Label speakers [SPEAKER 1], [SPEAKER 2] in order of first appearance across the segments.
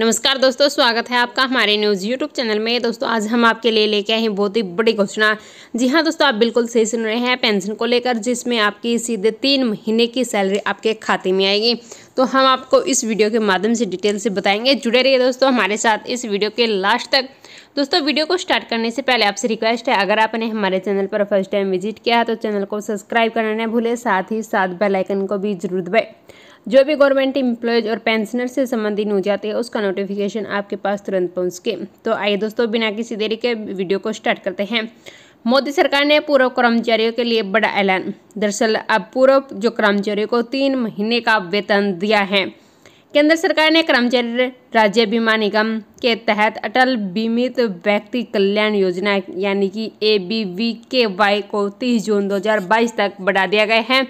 [SPEAKER 1] नमस्कार दोस्तों स्वागत है आपका हमारे न्यूज़ यूट्यूब चैनल में दोस्तों आज हम आपके लिए लेके आए हैं बहुत ही बड़ी घोषणा जी हाँ दोस्तों आप बिल्कुल सही सुन रहे हैं पेंशन को लेकर जिसमें आपकी सीधे तीन महीने की सैलरी आपके खाते में आएगी तो हम आपको इस वीडियो के माध्यम से डिटेल से बताएंगे जुड़े रहिए दोस्तों हमारे साथ इस वीडियो के लास्ट तक दोस्तों वीडियो को स्टार्ट करने से पहले आपसे रिक्वेस्ट है अगर आपने हमारे चैनल पर फर्स्ट टाइम विजिट किया है तो चैनल को सब्सक्राइब करना नहीं भूलें साथ ही साथ बेलाइकन को भी जरूर दबाए जो भी गवर्नमेंट इम्प्लॉयज और पेंशनर से संबंधित न्यूज आती है उसका नोटिफिकेशन आपके पास तुरंत पहुँच के तो आइए दोस्तों बिना किसी देरी के वीडियो को स्टार्ट करते हैं मोदी सरकार ने पूर्व कर्मचारियों के लिए बड़ा ऐलान दरअसल अब पूर्व जो कर्मचारियों को तीन महीने का वेतन दिया है केंद्र सरकार ने कर्मचारी राज्य बीमा निगम के तहत अटल बीमित व्यक्ति कल्याण योजना यानी कि A B V K Y को 30 जून 2022 तक बढ़ा दिया गया है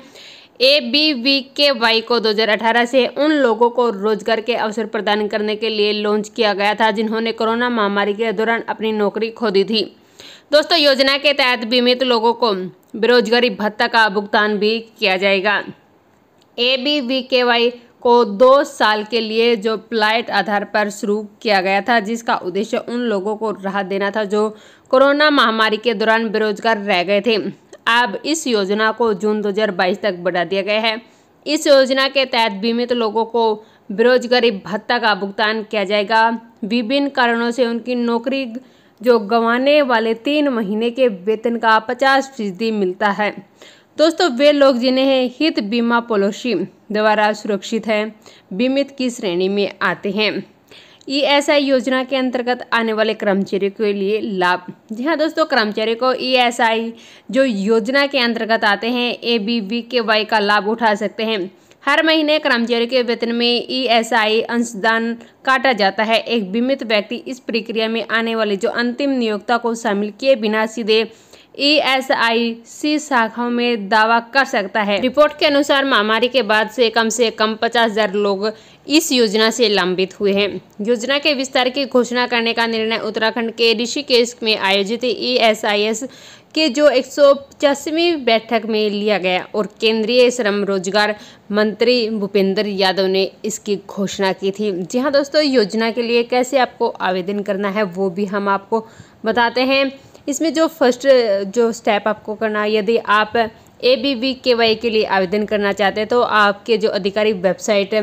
[SPEAKER 1] A B V K Y को 2018 से उन लोगों को रोजगार के अवसर प्रदान करने के लिए लॉन्च किया गया था जिन्होंने कोरोना महामारी के दौरान अपनी नौकरी खो दी थी दोस्तों योजना के तहत बीमित लोगों को बेरोजगारी भत्ता का भुगतान भी किया जाएगा A B V K Y को दो साल के लिए जो प्लाइट आधार पर शुरू किया गया था जिसका उद्देश्य उन लोगों को राहत देना था जो कोरोना महामारी के दौरान बेरोजगार रह गए थे अब इस योजना को जून 2022 तक बढ़ा दिया गया है इस योजना के तहत बीमित लोगों को बेरोजगारी भत्ता का भुगतान किया जाएगा विभिन्न कारणों से उनकी नौकरी जो गंवाने वाले तीन महीने के वेतन का पचास फीसदी मिलता है दोस्तों वे लोग जिन्हें हित बीमा पॉलिसी द्वारा सुरक्षित है बीमित की श्रेणी में आते हैं ईएसआई योजना के अंतर्गत आने वाले कर्मचारियों के लिए लाभ जी हाँ दोस्तों कर्मचारियों को ईएसआई जो योजना के अंतर्गत आते हैं A B V K Y का लाभ उठा सकते हैं हर महीने कर्मचारियों के वेतन में ईएसआई अंशदान काटा जाता है एक बीमित व्यक्ति इस प्रक्रिया में आने वाले जो अंतिम नियोक्ता को शामिल किए बिना सीधे ई एस आई सी शाखाओं में दावा कर सकता है रिपोर्ट के अनुसार महामारी के बाद से कम से कम पचास हजार लोग इस योजना से लंबित हुए हैं योजना के विस्तार की घोषणा करने का निर्णय उत्तराखंड के ऋषिकेश में आयोजित ईएसआईएस e के जो एक बैठक में लिया गया और केंद्रीय श्रम रोजगार मंत्री भूपेंद्र यादव ने इसकी घोषणा की थी जी हाँ दोस्तों योजना के लिए कैसे आपको आवेदन करना है वो भी हम आपको बताते हैं इसमें जो फर्स्ट जो स्टेप आपको करना यदि आप A B V K Y के लिए आवेदन करना चाहते हैं तो आपके जो आधिकारिक वेबसाइट है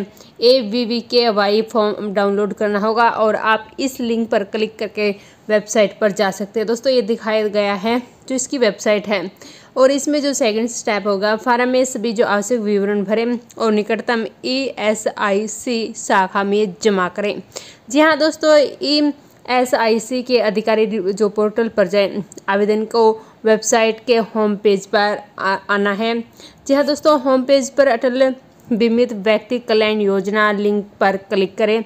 [SPEAKER 1] A B V K Y form download करना होगा और आप इस लिंक पर क्लिक करके वेबसाइट पर जा सकते हैं दोस्तों ये दिखाया गया है जो इसकी वेबसाइट है और इसमें जो सेकंड स्टेप होगा फार्म में सभी जो आवश्यक विवरण भरें और निकटतम ई एस आई सी शाखा में जमा करें जी हाँ दोस्तों ई एस आई सी के अधिकारी जो पोर्टल पर जाए आवेदन को वेबसाइट के होम पेज पर आना है जी हाँ दोस्तों होम पेज पर अटल बीमित व्यक्ति कल्याण योजना लिंक पर क्लिक करें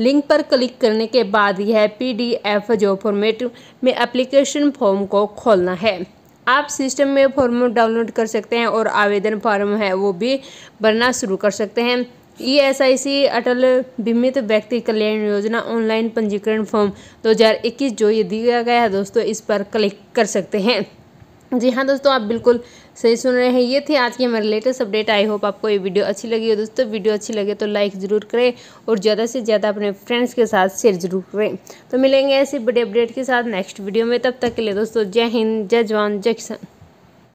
[SPEAKER 1] लिंक पर क्लिक करने के बाद यह पीडीएफ जो फॉर्मेट में एप्लीकेशन फॉर्म को खोलना है आप सिस्टम में फॉर्म डाउनलोड कर सकते हैं और आवेदन फॉर्म है वो भी भरना शुरू कर सकते हैं ई एस आई सी अटल बीमित व्यक्ति कल्याण योजना ऑनलाइन पंजीकरण फॉर्म 2021 जो ये दिया गया है दोस्तों इस पर क्लिक कर सकते हैं जी हाँ दोस्तों आप बिल्कुल सही सुन रहे हैं ये थे आज की हमारे लेटेस्ट अपडेट आई होप आपको ये वीडियो अच्छी लगी हो दोस्तों वीडियो अच्छी लगे तो लाइक ज़रूर करें और ज़्यादा से ज़्यादा अपने फ्रेंड्स के साथ शेयर ज़रूर करें तो मिलेंगे ऐसे बड़े अपडेट के साथ नेक्स्ट वीडियो में तब तक के लिए दोस्तों जय हिंद जय जवान जय किसान